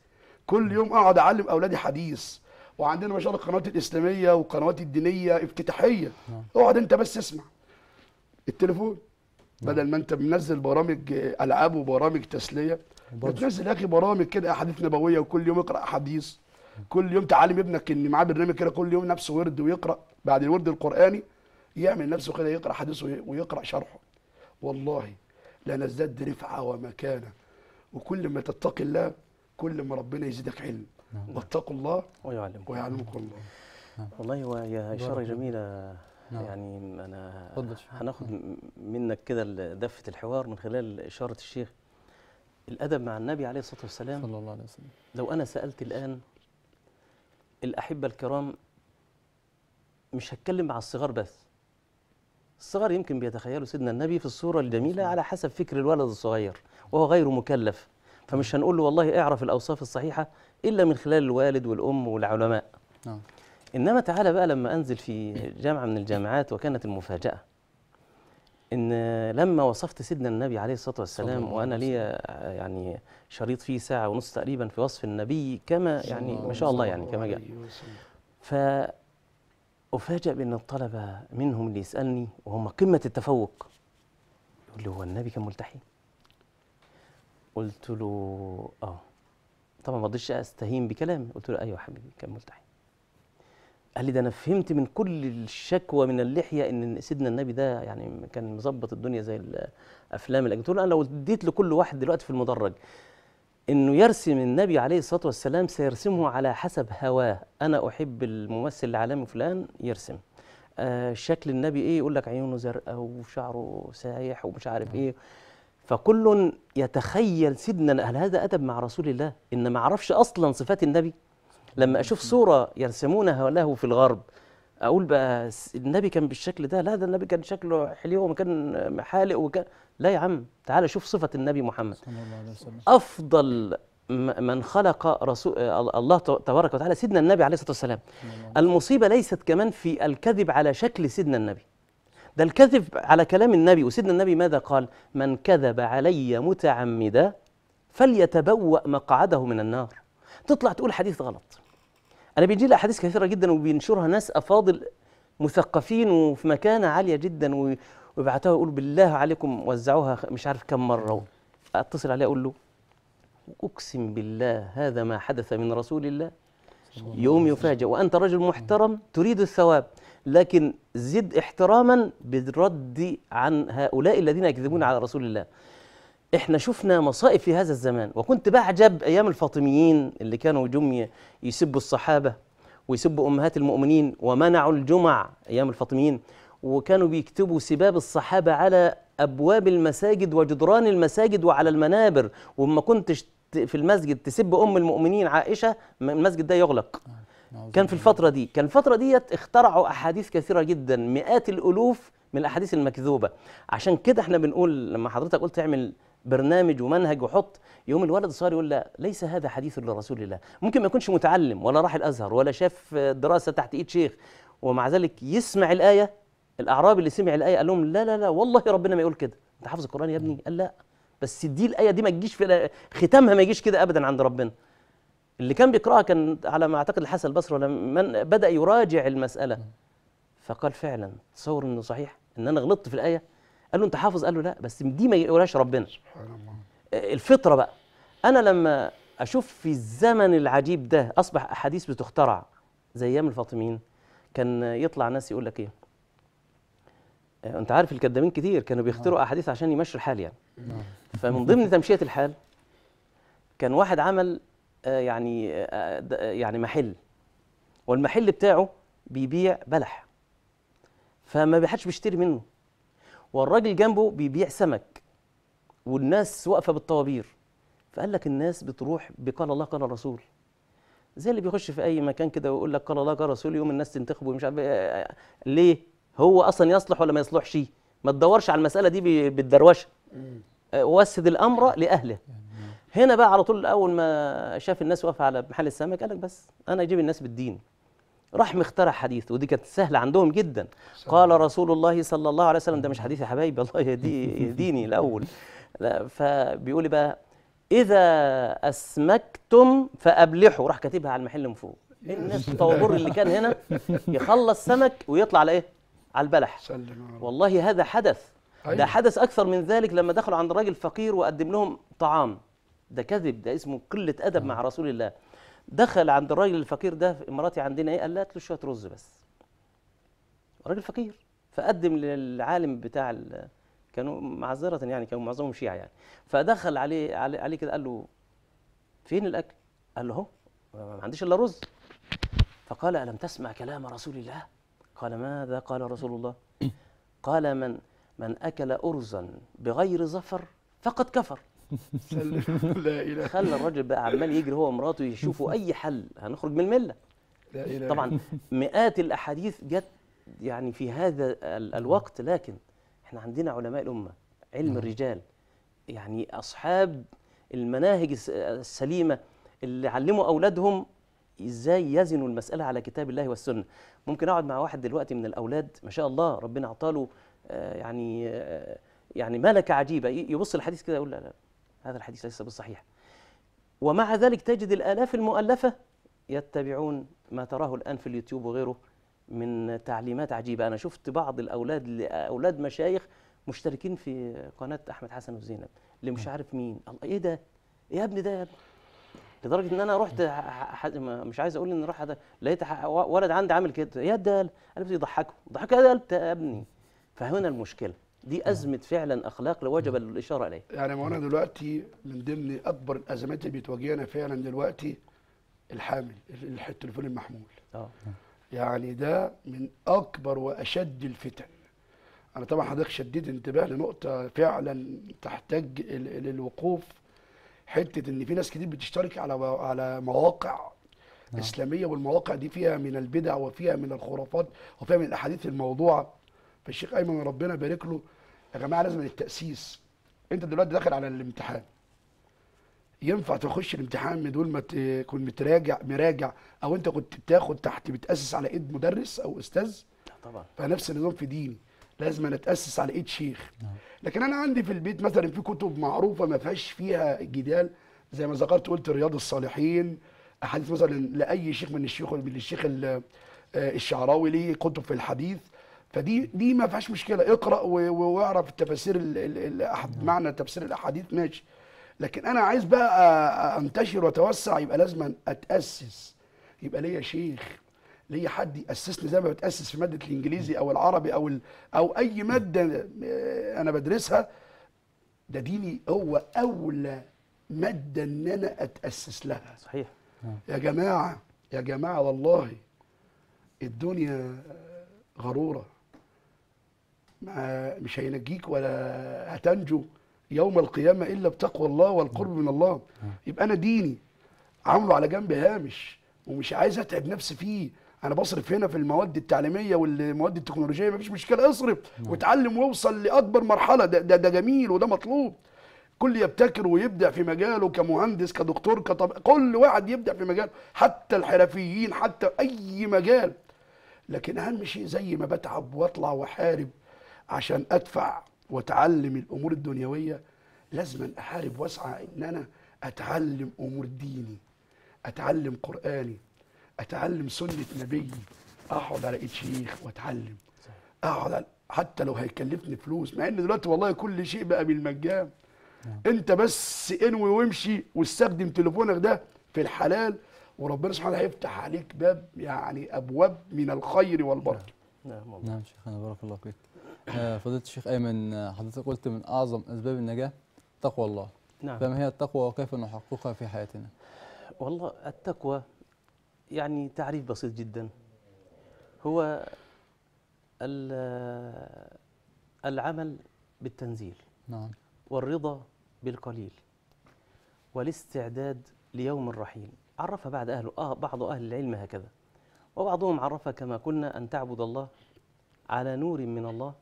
كل يوم اقعد اعلم اولادي حديث وعندنا ما شاء الله القنوات الاسلاميه والقنوات الدينيه افتتاحيه نعم. اقعد انت بس اسمع التليفون نعم. بدل ما انت منزل برامج العاب وبرامج تسليه بتنزل يا اخي برامج كده احاديث نبويه وكل يوم اقرا احاديث كل يوم تعلم ابنك ان معاه برنامج كده كل يوم نفسه ورد ويقرا بعد الورد القراني يعمل نفسه كده يقرا حديثه ويقرا شرحه والله لا نزداد رفعه ومكانه وكل ما تتقي الله كل ما ربنا يزيدك علم نعم. واتقوا الله ويعلمكم ويعلمكم الله نعم. والله يا هي اشاره جميله نعم. يعني انا هناخد منك كده دفه الحوار من خلال اشاره الشيخ الادب مع النبي عليه الصلاه والسلام صلى الله عليه وسلم لو انا سالت الان الأحبة الكرام مش هتكلم مع الصغار بس الصغار يمكن بيتخيلوا سيدنا النبي في الصورة الجميلة على حسب فكر الولد الصغير وهو غير مكلف فمش هنقول له والله اعرف الأوصاف الصحيحة إلا من خلال الوالد والأم والعلماء نعم. إنما تعالى بقى لما أنزل في جامعة من الجامعات وكانت المفاجأة ان لما وصفت سيدنا النبي عليه الصلاه والسلام وانا ليا يعني شريط فيه ساعه ونص تقريبا في وصف النبي كما يعني ما شاء الله يعني كما جاء ف افاجئ بان الطلبه منهم اللي يسالني وهم قمه التفوق يقول لي هو النبي كان ملتحي قلت له اه طبعا ما استهين بكلامي قلت له ايوه يا حبيبي كان ملتحي قال لي ده انا فهمت من كل الشكوى من اللحيه ان سيدنا النبي ده يعني كان مظبط الدنيا زي الافلام قلت له انا لو اديت لكل واحد دلوقتي في المدرج انه يرسم النبي عليه الصلاه والسلام سيرسمه على حسب هواه انا احب الممثل العالمي فلان يرسم آه شكل النبي ايه يقول لك عيونه زرقاء وشعره سايح ومش عارف ايه فكل يتخيل سيدنا هل هذا ادب مع رسول الله ان ما اعرفش اصلا صفات النبي لما أشوف صورة يرسمونها له في الغرب اقول بقى النبي كان بالشكل ده لا ده النبي كان شكله حلو وكان حالق وكان لا يا عم تعال شوف صفه النبي محمد صلى الله عليه وسلم افضل من خلق رسول الله تبارك وتعالى سيدنا النبي عليه الصلاه والسلام المصيبه ليست كمان في الكذب على شكل سيدنا النبي ده الكذب على كلام النبي وسيدنا النبي ماذا قال من كذب علي متعمدا فليتبوأ مقعده من النار تطلع تقول حديث غلط انا بيجي لي احاديث كثيره جدا وبينشرها ناس افاضل مثقفين وفي مكانه عاليه جدا ويبعتوها يقولوا بالله عليكم وزعوها مش عارف كم مره اتصل عليه اقول له اقسم بالله هذا ما حدث من رسول الله يوم يفاجئ وانت رجل محترم تريد الثواب لكن زد احتراما بالرد عن هؤلاء الذين يكذبون على رسول الله احنا شفنا مصائب في هذا الزمان وكنت بعجب ايام الفاطميين اللي كانوا جم يسبوا الصحابه ويسبوا امهات المؤمنين ومنعوا الجمع ايام الفاطميين وكانوا بيكتبوا سباب الصحابه على ابواب المساجد وجدران المساجد وعلى المنابر وما كنتش في المسجد تسب ام المؤمنين عائشه المسجد ده يغلق كان في الفتره دي كان الفتره ديت اخترعوا احاديث كثيره جدا مئات الالوف من الاحاديث المكذوبه عشان كده احنا بنقول لما حضرتك قلت اعمل برنامج ومنهج وحط يوم الولد صار يقول لا ليس هذا حديث لرسول الله ممكن ما يكونش متعلم ولا راح الازهر ولا شاف دراسه تحت ايد شيخ ومع ذلك يسمع الايه الاعرابي اللي سمع الايه قال لهم لا لا لا والله ربنا ما يقول كده انت حافظ القران يا ابني قال لا بس دي الايه دي ما تجيش في ختامها ما يجيش كده ابدا عند ربنا اللي كان بيقراها كان على ما اعتقد الحسن البصري ولا من بدا يراجع المساله فقال فعلا تصور انه صحيح ان انا غلطت في الايه قال له انت حافظ قال له لا بس دي ما يقولهاش ربنا سبحان الله آه، الفطره بقى انا لما اشوف في الزمن العجيب ده اصبح احاديث بتخترع زي ايام الفاطميين كان يطلع ناس يقول لك ايه آه، انت عارف الكدابين كتير كانوا نعم. بيخترعوا احاديث عشان يمشوا الحال يعني نعم. فمن ضمن تمشيه الحال كان واحد عمل آه، يعني يعني محل والمحل بتاعه بيبيع بلح فما حدش بيشتري منه والراجل جنبه بيبيع سمك والناس واقفه بالطوابير فقال لك الناس بتروح بقال الله قال الرسول زي اللي بيخش في اي مكان كده ويقول لك قال الله قال الرسول يوم الناس تنتخبه ومش عارف إيه. ليه هو اصلا يصلح ولا ما يصلحش ما تدورش على المساله دي بالدروشه وسد الامر يعني لاهله يعني هنا بقى على طول اول ما شاف الناس واقفه على محل السمك قال لك بس انا اجيب الناس بالدين راح مخترع حديث ودي كانت سهله عندهم جدا قال رسول الله صلى الله عليه وسلم ده مش حديث يا حبايبي الله يهدي يهديني الاول فبيقول لي بقى اذا اسمكتم فابلحوا راح كاتبها على المحل من فوق إيه الناس الطوابور اللي كان هنا يخلص سمك ويطلع على ايه على البلح والله هذا حدث أيوة. ده حدث اكثر من ذلك لما دخلوا عند راجل فقير وقدم لهم طعام ده كذب ده اسمه قله ادب آه. مع رسول الله دخل عند الراجل الفقير ده اماراتي عندنا ايه قال هات له شويه رز بس راجل فقير فقدم للعالم بتاع كانوا معذره يعني كانوا معظمهم شيعه يعني فدخل عليه عليه, علي كده قال له فين الاكل قال له اهو ما عنديش الا رز فقال الم تسمع كلام رسول الله قال ماذا قال رسول الله قال من من اكل ارزا بغير زفر فقد كفر لا اله خلى الراجل بقى عمال يجري هو ومراته يشوفوا اي حل هنخرج من المله لا اله طبعا مئات الاحاديث جت يعني في هذا الوقت لكن احنا عندنا علماء الامه علم نعم. الرجال يعني اصحاب المناهج السليمه اللي علموا اولادهم ازاي يزنوا المساله على كتاب الله والسنه ممكن اقعد مع واحد دلوقتي من الاولاد ما شاء الله ربنا اعطاه آه، يعني آه، يعني ملكه عجيبه يبص الحديث كده يقول لا لا هذا الحديث ليس بالصحيح ومع ذلك تجد الآلاف المؤلفة يتبعون ما تراه الآن في اليوتيوب وغيره من تعليمات عجيبة أنا شفت بعض الأولاد أولاد مشايخ مشتركين في قناة أحمد حسن وزينب اللي مش نعم. عارف مين الله إيه ده إيه يا ابني ده يا ابني لدرجه ان انا رحت مش عايز اقول ان راح لقيت ولد عندي عامل كده يا ده قلبت يا ضحكه يا ابني فهنا المشكله دي نعم. ازمه فعلا اخلاق لوجب نعم. الاشاره اليها يعني وانا دلوقتي من ضمن اكبر الازمات اللي بتواجهنا فعلا دلوقتي الحامل التليفون المحمول اه يعني ده من اكبر واشد الفتن انا طبعا حضرتك شديت انتباه لنقطه فعلا تحتاج للوقوف حته ان في ناس كتير بتشترك على على مواقع آه. اسلاميه والمواقع دي فيها من البدع وفيها من الخرافات وفيها من الاحاديث الموضوعه فالشيخ ايمن ربنا يبارك له يا جماعه لازم التاسيس انت دلوقتي داخل على الامتحان ينفع تخش الامتحان من دول ما تكون متراجع مراجع او انت كنت بتاخد تحت بتاسس على ايد مدرس او استاذ طبعا فنفس النظام في ديني لازم نتاسس اتاسس على ايد شيخ نعم. لكن انا عندي في البيت مثلا في كتب معروفه ما فيهاش فيها جدال زي ما ذكرت قلت رياض الصالحين احاديث مثلا لاي شيخ من الشيوخ من الشيخ آه، الشعراوي ليه كتب في الحديث فدي دي ما فيهاش مشكله اقرا واعرف التفاسير الاحد معنى تفسير الاحاديث ماشي لكن انا عايز بقى انتشر واتوسع يبقى لازم اتاسس يبقى ليا شيخ ليا حد ياسسني زي ما بتاسس في ماده الانجليزي او العربي او او اي ماده انا بدرسها ده ديني هو اولى ماده ان انا اتاسس لها صحيح يا جماعه يا جماعه والله الدنيا غروره مش هينجيك ولا هتنجو يوم القيامة إلا بتقوى الله والقرب من الله يبقى أنا ديني عامله على جنب هامش ومش عايز أتعب نفسي فيه أنا بصرف هنا في المواد التعليمية والمواد التكنولوجية مفيش مشكلة اصرف واتعلم ووصل لأكبر مرحلة ده, ده, ده جميل وده مطلوب كل يبتكر ويبدع في مجاله كمهندس كدكتور كطب كل واحد يبدع في مجاله حتى الحرفيين حتى أي مجال لكن أهم شيء زي ما بتعب وأطلع وأحارب عشان ادفع واتعلم الامور الدنيويه لازم احارب واسعى ان انا اتعلم امور ديني اتعلم قراني اتعلم سنه نبي اقعد على ايد شيخ واتعلم اقعد على حتى لو هيكلفني فلوس مع ان دلوقتي والله كل شيء بقى بالمجان نعم. انت بس انوي وامشي واستخدم تليفونك ده في الحلال وربنا سبحانه هيفتح عليك باب يعني ابواب من الخير والبركه نعم. نعم نعم شيخنا بارك الله فيك آه، فضيلة الشيخ أيمن آه، حضرتك قلت من أعظم أسباب النجاة تقوى الله نعم فما هي التقوى وكيف نحققها في حياتنا؟ والله التقوى يعني تعريف بسيط جدا هو آه، العمل بالتنزيل نعم والرضا بالقليل والاستعداد ليوم الرحيل عرفها بعد أهل آه بعض أهل العلم هكذا وبعضهم عرف كما قلنا أن تعبد الله على نور من الله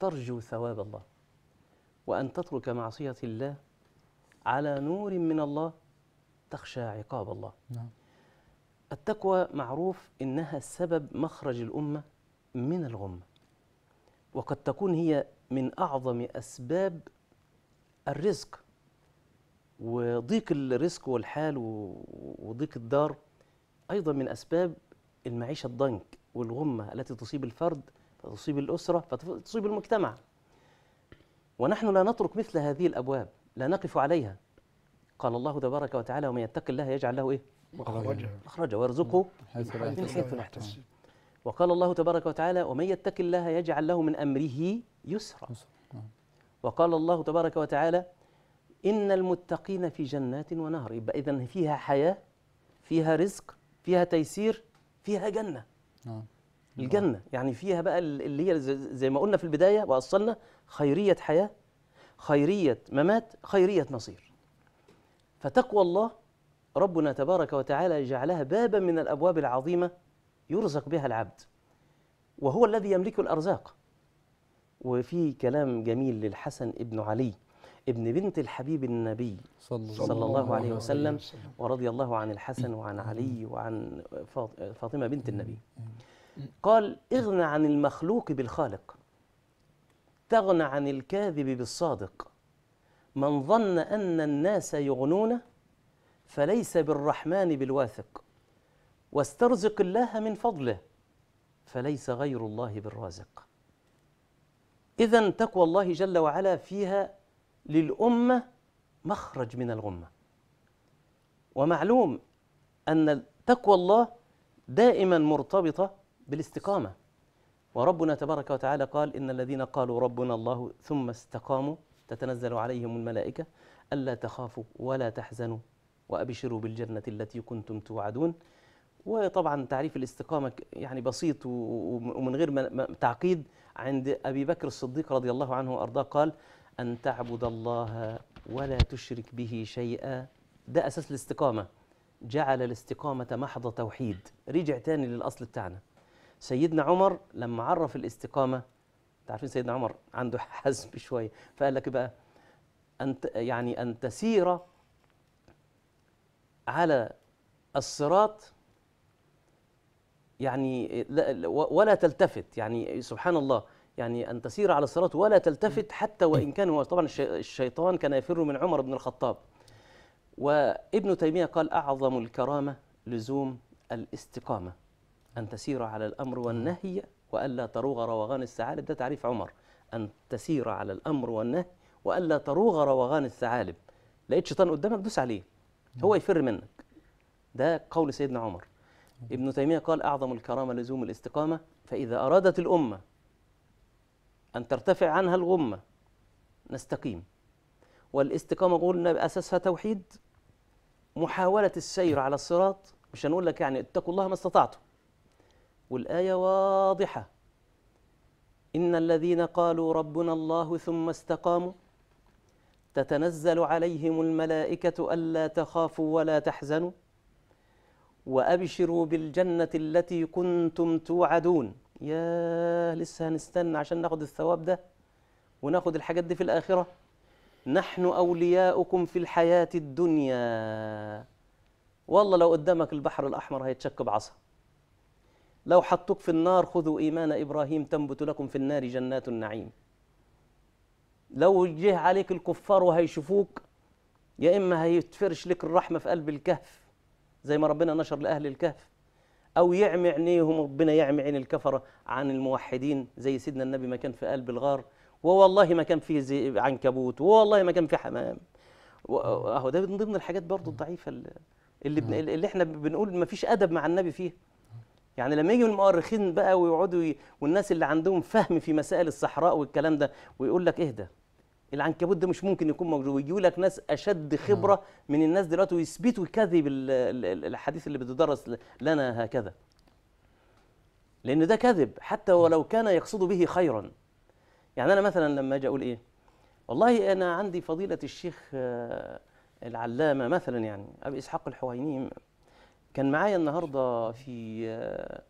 ترجو ثواب الله وأن تترك معصية الله على نور من الله تخشى عقاب الله نعم. التقوى معروف إنها سبب مخرج الأمة من الغم وقد تكون هي من أعظم أسباب الرزق وضيق الرزق والحال وضيق الدار أيضا من أسباب المعيشة الضنك والغمة التي تصيب الفرد فتصيب الأسرة فتصيب المجتمع ونحن لا نترك مثل هذه الأبواب لا نقف عليها قال الله تبارك وتعالى ومن يتق الله يجعل له إيه؟ مخرجا مخرجا ويرزقه من حيث لا يحتسب وقال الله تبارك وتعالى ومن يتق الله يجعل له من أمره يسرا نعم. وقال الله تبارك وتعالى إن المتقين في جنات ونهر يبقى إذا فيها حياة فيها رزق فيها تيسير فيها جنه نعم الجنه يعني فيها بقى اللي هي زي ما قلنا في البدايه واصلنا خيريه حياه خيريه ممات خيريه مصير فتقوى الله ربنا تبارك وتعالى جعلها بابا من الابواب العظيمه يرزق بها العبد وهو الذي يملك الارزاق وفي كلام جميل للحسن ابن علي ابن بنت الحبيب النبي صلى, صلى الله, الله عليه وسلم, وسلم ورضي الله عن الحسن وعن علي وعن فاطمة بنت النبي قال اغنى عن المخلوق بالخالق تغنى عن الكاذب بالصادق من ظن أن الناس يغنون فليس بالرحمن بالواثق واسترزق الله من فضله فليس غير الله بالرازق إذا تقوى الله جل وعلا فيها للأمة مخرج من الغمة ومعلوم أن تقوى الله دائما مرتبطة بالاستقامة وربنا تبارك وتعالى قال إن الذين قالوا ربنا الله ثم استقاموا تتنزل عليهم الملائكة ألا تخافوا ولا تحزنوا وأبشروا بالجنة التي كنتم توعدون وطبعا تعريف الاستقامة يعني بسيط ومن غير تعقيد عند أبي بكر الصديق رضي الله عنه وأرضاه قال أن تعبد الله ولا تشرك به شيئا ده أساس الاستقامة جعل الاستقامة محض توحيد رجع تاني للأصل بتاعنا سيدنا عمر لما عرف الاستقامة عارفين سيدنا عمر عنده حزم شوية فقال لك بقى أن يعني أن تسير على الصراط يعني ولا تلتفت يعني سبحان الله يعني أن تسير على الصراط ولا تلتفت حتى وإن كان هو طبعا الشيطان كان يفر من عمر بن الخطاب وابن تيمية قال أعظم الكرامة لزوم الاستقامة أن تسير على الأمر والنهي وألا تروغ روغان الثعالب ده تعريف عمر أن تسير على الأمر والنهي وألا تروغ روغان الثعالب لقيت شيطان قدامك دوس عليه هو يفر منك ده قول سيدنا عمر ابن تيمية قال أعظم الكرامة لزوم الاستقامة فإذا أرادت الأمة أن ترتفع عنها الغمة نستقيم والاستقامة قلنا أساسها توحيد محاولة السير على الصراط مش هنقول لك يعني اتقوا الله ما استطعتم والآية واضحة إن الذين قالوا ربنا الله ثم استقاموا تتنزل عليهم الملائكة ألا تخافوا ولا تحزنوا وأبشروا بالجنة التي كنتم توعدون ياه لسه هنستنى عشان ناخد الثواب ده وناخد الحاجات دي في الآخرة نحن أولياؤكم في الحياة الدنيا والله لو قدامك البحر الأحمر هيتشك بعصا لو حطوك في النار خذوا إيمان إبراهيم تنبت لكم في النار جنات النعيم لو جه عليك الكفار وهيشوفوك يا إما هيتفرش لك الرحمة في قلب الكهف زي ما ربنا نشر لأهل الكهف أو يعمي عينيهم ربنا يعمي عين الكفرة عن الموحدين زي سيدنا النبي ما كان في قلب الغار ووالله ما كان فيه عنكبوت ووالله ما كان فيه حمام اهو ده من ضمن الحاجات برضه الضعيفة اللي, بن... اللي احنا بنقول ما فيش أدب مع النبي فيها يعني لما يجي المؤرخين بقى ويقعدوا ي... والناس اللي عندهم فهم في مسائل الصحراء والكلام ده ويقول لك اهدى العنكبوت ده مش ممكن يكون موجود ويجيوا لك ناس اشد آه. خبره آه. من الناس دلوقتي ويثبتوا كذب الاحاديث اللي بتدرس لنا هكذا لان ده كذب حتى ولو كان يقصد به خيرا يعني انا مثلا لما اجي اقول ايه والله انا عندي فضيله الشيخ آه، العلامه مثلا يعني ابي اسحاق الحويني كان معايا النهارده في آه،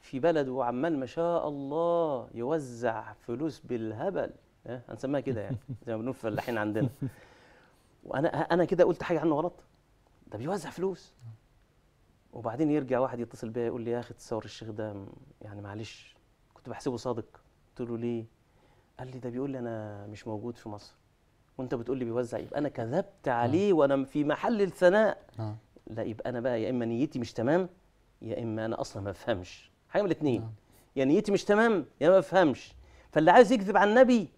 في بلد وعمال ما شاء الله يوزع فلوس بالهبل إيه؟ هنسميها كده يعني زي ما بنقول الحين عندنا وانا انا كده قلت حاجه عنه غلط ده بيوزع فلوس وبعدين يرجع واحد يتصل بيا يقول لي يا اخي تصور الشيخ ده يعني معلش كنت بحسبه صادق قلت له ليه قال لي ده بيقول لي انا مش موجود في مصر وانت بتقول لي بيوزع يبقى انا كذبت آه. عليه وانا في محل الثناء آه. لا يبقى انا بقى يا اما نيتي مش تمام يا اما انا اصلا ما بفهمش حاجه من الاثنين آه. يا نيتي مش تمام يا ما بفهمش فاللي عايز يكذب على النبي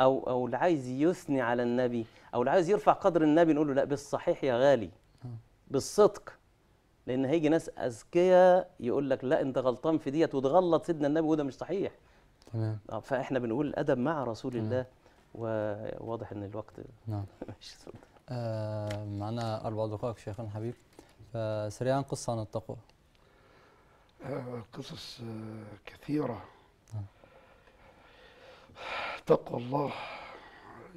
او او اللي عايز يثني على النبي او اللي عايز يرفع قدر النبي نقول له لا بالصحيح يا غالي بالصدق لان هيجي ناس اذكياء يقول لك لا انت غلطان في ديت وتغلط سيدنا النبي وده مش صحيح تمام آه، فاحنا بنقول الادب مع رسول تمام. الله وواضح ان الوقت نعم مش آه معنا اربع دقائق شيخنا حبيب فسريعا قصه عن التقوى آه، قصص آه، كثيره نعم. اتقوا الله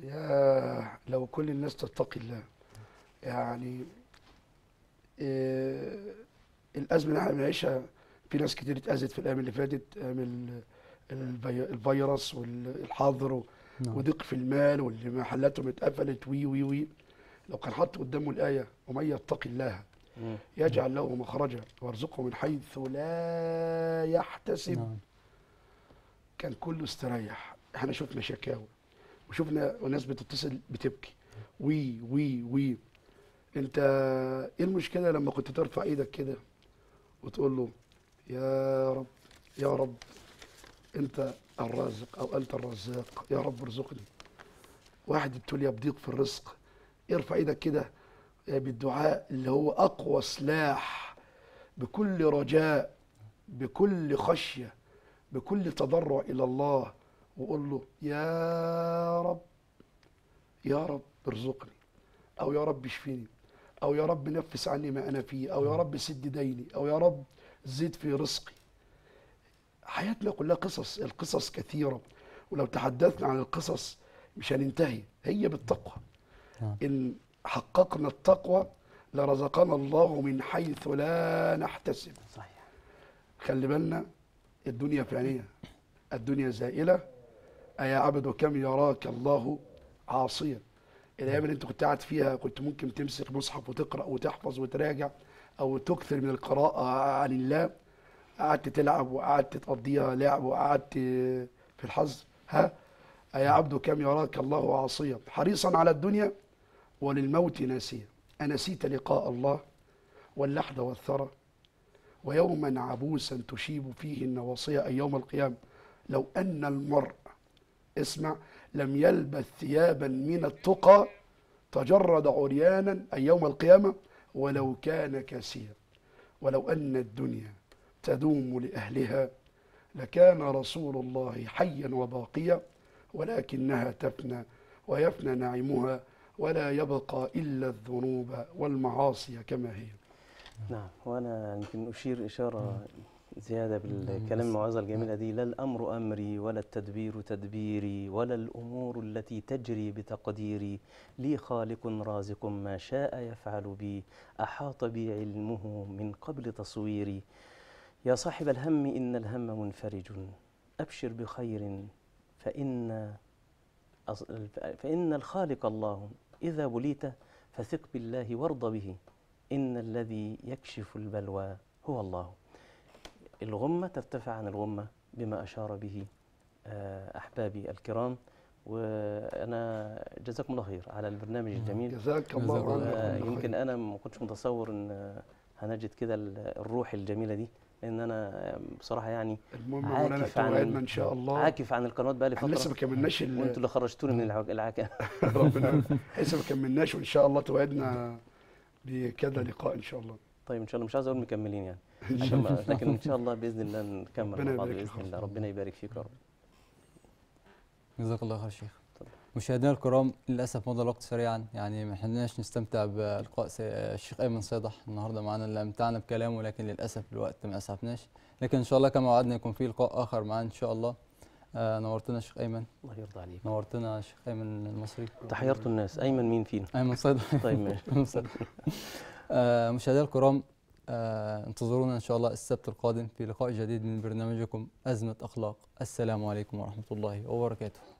يا لو كل الناس تتقي الله يعني إيه الازمه اللي احنا بنعيشها في ناس كتير اتاذت في الايام اللي فاتت أيام آه، الفيروس والحظر نعم. وضيق في المال واللي محلاتهم اتقفلت وي وي وي لو كان حط قدامه الايه ومن يتق الله يجعل له مخرجا ويرزقه من حيث لا يحتسب نعم. كان كله استريح احنا شفنا شكاوى وشفنا وناس بتتصل بتبكي وي وي وي انت ايه المشكله لما كنت ترفع ايدك كده وتقول له يا رب يا رب انت الرازق او انت الرزاق يا رب ارزقني واحد بتقول يا بضيق في الرزق ارفع ايدك كده بالدعاء اللي هو اقوى سلاح بكل رجاء بكل خشيه بكل تضرع الى الله وقول له يا رب يا رب ارزقني او يا رب اشفيني او يا رب نفس عني ما انا فيه او يا رب سد ديني او يا رب زد في رزقي حياتنا كلها قصص القصص كثيره ولو تحدثنا عن القصص مش هننتهي هي بالتقوى نعم. ان حققنا التقوى لرزقنا الله من حيث لا نحتسب صحيح خلي بالنا الدنيا فانيه الدنيا زائله أيا عبد كم يراك الله عاصيا الأيام اللي أنت كنت قاعد فيها كنت ممكن تمسك مصحف وتقرأ وتحفظ وتراجع أو تكثر من القراءة عن الله قعدت تلعب وقعدت تقضيها لعب وقعدت في الحظ ها أيا عبد كم يراك الله عاصيا حريصا على الدنيا وللموت ناسيا أنسيت لقاء الله واللحد والثرى ويوما عبوسا تشيب فيه النواصية أي يوم القيامة لو أن المرء اسمع لم يلبث ثيابا من التقى تجرد عريانا أي يوم القيامة ولو كان كثيرا ولو أن الدنيا تدوم لأهلها لكان رسول الله حيا وباقيا ولكنها تفنى ويفنى نعيمها ولا يبقى إلا الذنوب والمعاصي كما هي نعم وأنا يمكن أشير إشارة نعم. زيادة بالكلام الموعظة الجميلة دي لا الأمر أمري ولا التدبير تدبيري ولا الأمور التي تجري بتقديري لي خالق رازق ما شاء يفعل بي أحاط بي علمه من قبل تصويري يا صاحب الهم إن الهم منفرج أبشر بخير فإن فإن الخالق الله إذا بليت فثق بالله وارض به إن الذي يكشف البلوى هو الله الغمة ترتفع عن الغمة بما أشار به آه، أحبابي الكرام وانا جزاكم الله خير على البرنامج نعم، الجميل جزاك الله آه، خير يمكن انا ما كنتش متصور ان هنجد كده الروح الجميله دي لان انا بصراحه يعني عاكف عن ان شاء الله عاكف عن القنوات بقى فتره لسه ما كملناش وانتوا اللي خرجتوني من العكا ربنا لسه ما كملناش وان شاء الله توعدنا بكذا لقاء ان شاء الله طيب ان شاء الله مش عايز اقول مكملين يعني ان شاء الله لكن ان شاء الله باذن الله نكمل مع بعض باذن الله ربنا يبارك فيك يا رب جزاك الله خير شيخ مشاهدينا الكرام للاسف مضى الوقت سريعا يعني ما حناش نستمتع بلقاء الشيخ ايمن صيدح النهارده معانا اللي امتعنا بكلامه لكن للاسف الوقت ما اسعفناش لكن ان شاء الله كما وعدنا يكون في لقاء اخر معانا ان شاء الله آه، نورتنا شيخ ايمن الله يرضى عليك نورتنا شيخ ايمن المصري تحيرت الناس ايمن مين فينا ايمن صيدح طيب ماشي آه، مشاهدينا الكرام آه انتظرونا إن شاء الله السبت القادم في لقاء جديد من برنامجكم أزمة أخلاق السلام عليكم ورحمة الله وبركاته